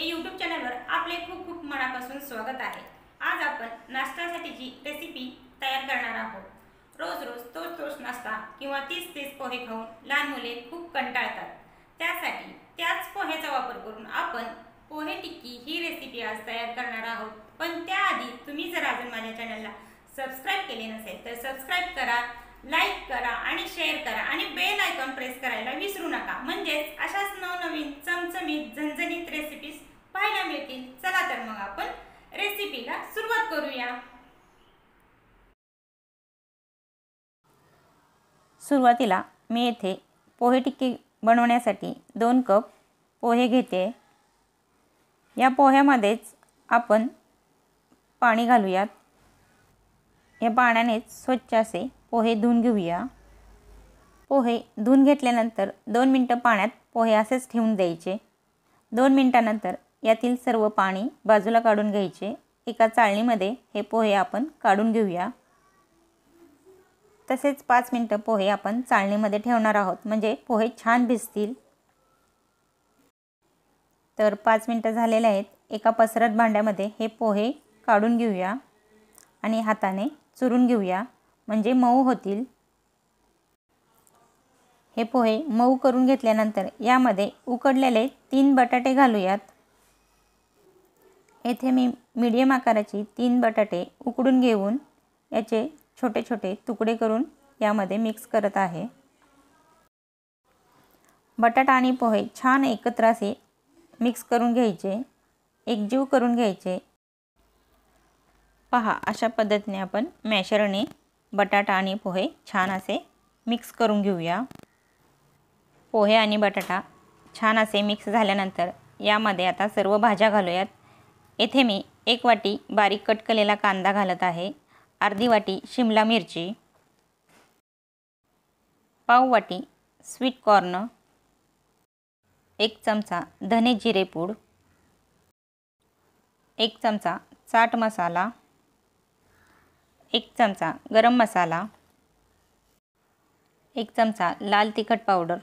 या यूट्यूब चॅनलवर आपले खूप खूप मनापासून स्वागत आहे आज आपण नाश्त्यासाठीची रेसिपी तयार करणार आहोत रोज रोज तोच तोच नाश्ता किंवा तीच तीस पोहे खाऊन लहान मुले खूप कंटाळतात त्यासाठी त्याच पोह्याचा वापर करून आपण पोहे टिक्की ही रेसिपी आज तयार करणार आहोत पण त्याआधी तुम्ही जर अजून माझ्या चॅनलला सबस्क्राईब केले नसेल तर सबस्क्राईब करा लाईक करा आणि शेअर करा आणि बेल आयकॉन प्रेस करायला विसरू नका म्हणजेच अशाच नवनवीन चमचमीत झन रेसिपीला सुरुवात करूया सुरुवातीला मी येथे पोहे टिक्की बनवण्यासाठी दोन कप पोहे घेते या पोह्यामध्येच आपण पाणी घालूयात या पाण्यानेच स्वच्छ असे पोहे धुवून घेऊया पोहे धुवून घेतल्यानंतर दोन मिनटं पाण्यात पोहे असेच ठेवून द्यायचे दोन मिनटानंतर यातील सर्व पाणी बाजूला काढून घ्यायचे एका चाळणीमध्ये हे पोहे आपण काढून घेऊया तसेच पाच मिनटं पोहे आपण चाळणीमध्ये ठेवणार आहोत म्हणजे पोहे छान भिजतील तर पाच मिनटं झालेले आहेत एका पसरत भांड्यामध्ये हे पोहे काढून घेऊया आणि हाताने चुरून घेऊया म्हणजे मऊ होतील हे पोहे मऊ करून घेतल्यानंतर यामध्ये उकडलेले तीन बटाटे घालूयात येथे मी मीडियम आकाराची तीन बटाटे उकडून घेऊन याचे छोटे छोटे तुकडे करून यामध्ये मिक्स करत आहे बटाटा आणि पोहे छान एकत्र असे मिक्स करून घ्यायचे एकजीव करून घ्यायचे पहा अशा पद्धतीने आपण मॅशरने बटाटा आणि पोहे छान असे मिक्स करून घेऊया पोहे आणि बटाटा छान असे मिक्स झाल्यानंतर यामध्ये आता सर्व भाज्या घालूयात येथे मी एक वाटी बारीक कट केलेला कांदा घालत आहे अर्धी वाटी शिमला मिरची पाव वाटी स्वीट कॉर्न एक चमचा धने जिरेपूड एक चमचा चाट मसाला एक चमचा गरम मसाला एक चमचा लाल तिखट पावडर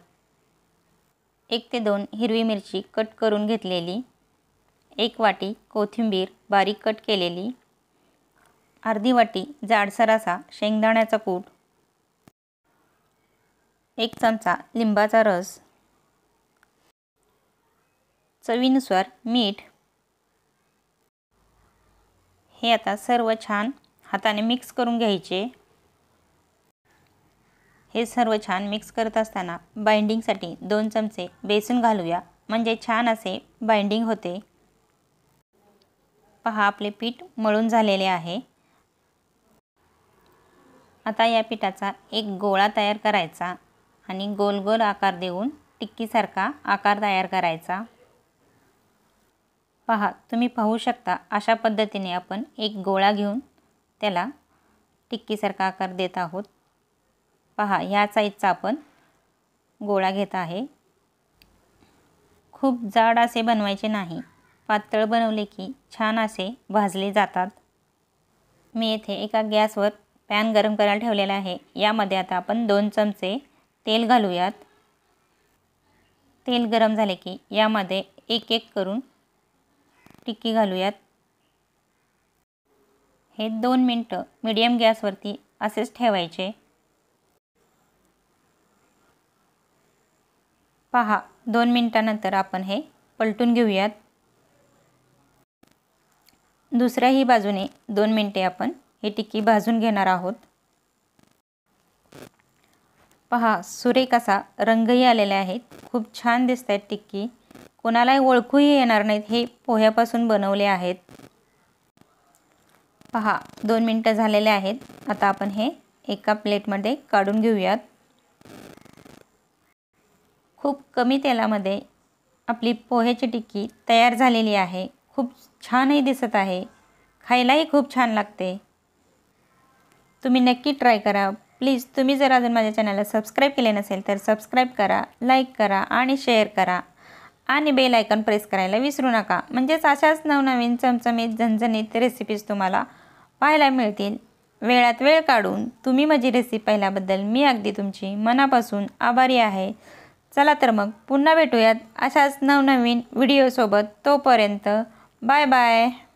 एक ते दोन हिरवी मिरची कट करून घेतलेली एक वाटी कोथिंबीर बारीक कट केलेली अर्धी वाटी जाडसर असा शेंगदाण्याचा कूट एक चमचा लिंबाचा रस चवीनुसार मीठ हे आता सर्व छान हाताने मिक्स करून घ्यायचे हे सर्व छान मिक्स करत असताना बाइंडिंगसाठी दोन चमचे बेसन घालूया म्हणजे छान असे बाइंडिंग होते पहा आपले पीठ मळून झालेले आहे आता या पिठाचा एक गोळा तयार करायचा आणि गोल गोल आकार देऊन टिक्कीसारखा आकार तयार करायचा पहा तुम्ही पाहू शकता अशा पद्धतीने आपण एक गोळा घेऊन त्याला टिक्कीसारखा आकार देत आहोत पहा या साईजचा आपण गोळा घेत आहे खूप जाड असे बनवायचे नाही पातळ बनवले की छान असे भाजले जातात मी येथे एका गॅसवर पॅन गरम करायला ठेवलेला आहे यामध्ये आता आपण दोन चमचे तेल घालूयात तेल गरम झाले की यामध्ये एक एक करून टिक्की घालूयात हे दोन मिनटं मीडियम गॅसवरती असेच ठेवायचे पहा दोन मिनटानंतर आपण हे पलटून घेऊयात दुसऱ्याही बाजूने दोन मिनटे आपण हे टिक्की भाजून घेणार आहोत पहा सुरेख असा रंगही आलेले आहेत खूप छान दिसत आहेत टिक्की कोणालाही ओळखूही येणार नाहीत हे पोह्यापासून बनवले आहेत पहा दोन मिनटं झालेले आहेत आता आपण हे एका प्लेटमध्ये काढून घेऊयात खूप कमी तेलामध्ये आपली पोह्याची टिक्की तयार झालेली आहे खूप छानही दिसत आहे खायलाही खूप छान लागते तुम्ही नक्की ट्राय करा प्लीज तुम्ही जर अजून माझ्या चॅनलला सबस्क्राईब केले नसेल तर सबस्क्राईब करा लाईक करा आणि शेअर करा आणि बेल आयकॉन प्रेस करायला विसरू नका म्हणजेच अशाच नवनवीन चमचमीत झणझणीत रेसिपीज तुम्हाला पाहायला मिळतील वेळात वेळ काढून तुम्ही माझी रेसिपी पाहिल्याबद्दल मी अगदी तुमची मनापासून आभारी आहे चला तर मग पुन्हा भेटूयात अशाच नवनवीन व्हिडिओसोबत तोपर्यंत Bye bye.